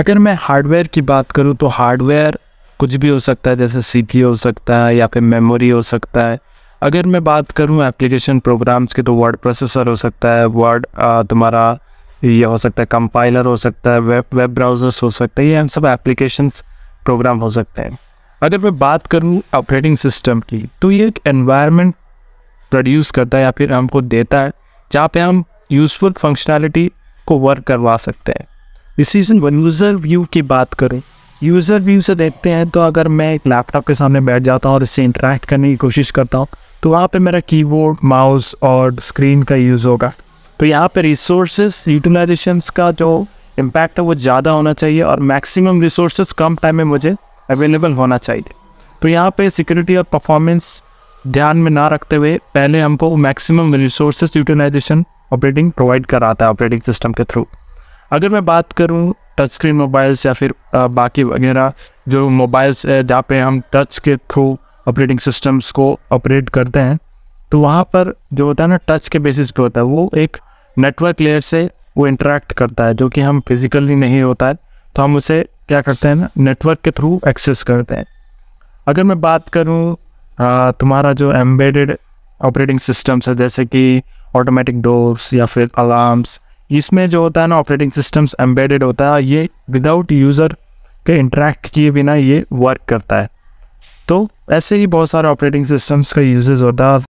अगर मैं हार्डवेयर की बात करूँ तो हार्डवेयर कुछ भी हो सकता है जैसे सी हो सकता है या फिर मेमोरी हो सकता है अगर मैं बात करूँ एप्लीकेशन प्रोग्राम्स की तो वर्ड प्रोसेसर हो सकता है वर्ड तुम्हारा ये हो सकता है कंपाइलर हो सकता है वेब वेब ब्राउज़र्स हो सकते हैं ये हम सब एप्लीकेशंस प्रोग्राम हो सकते हैं अगर मैं बात करूँ ऑपरेटिंग सिस्टम की तो ये एक एनवायरनमेंट प्रोड्यूस करता है या फिर हमको देता है जहाँ पे हम यूज़फुल फंक्शनैलिटी को वर्क करवा सकते हैं डिसीजन वन यूज़र व्यू की बात करें यूज़र व्यू से देखते हैं तो अगर मैं एक लैपटॉप के सामने बैठ जाता हूँ और इससे इंटरेक्ट करने की कोशिश करता हूँ तो वहाँ पर मेरा कीबोर्ड माउस और स्क्रीन का यूज़ होगा तो यहाँ पर रिसोर्स यूटिलाइजेशन का जो इम्पैक्ट है वो ज़्यादा होना चाहिए और मैक्सिमम रिसोर्स कम टाइम में मुझे अवेलेबल होना चाहिए तो यहाँ पे सिक्योरिटी और परफॉर्मेंस ध्यान में ना रखते हुए पहले हमको maximum resource utilisation operating provide कराता है ऑपरेटिंग सिस्टम के थ्रू अगर मैं बात करूँ टच स्क्रीन मोबाइल्स या फिर बाकी वगैरह जो मोबाइल्स है जहाँ पे हम टच के थ्रू ऑपरेटिंग सिस्टम्स को ऑपरेट करते हैं तो वहाँ पर जो होता है ना टच के बेसिस पे होता है वो एक नेटवर्क लेयर से वो इंटरेक्ट करता है जो कि हम फिज़िकली नहीं होता है तो हम उसे क्या करते हैं ना नेटवर्क के थ्रू एक्सेस करते हैं अगर मैं बात करूँ तुम्हारा जो एम्बेडेड ऑपरेटिंग सिस्टम्स है जैसे कि ऑटोमेटिक डोर्स या फिर अलार्म्स इसमें जो होता है ना ऑपरेटिंग सिस्टम्स एम्बेडेड होता है ये विदाउट यूज़र के इंटरेक्ट किए बिना ये वर्क करता है तो ऐसे ही बहुत सारे ऑपरेटिंग सिस्टम्स का यूजेज होता है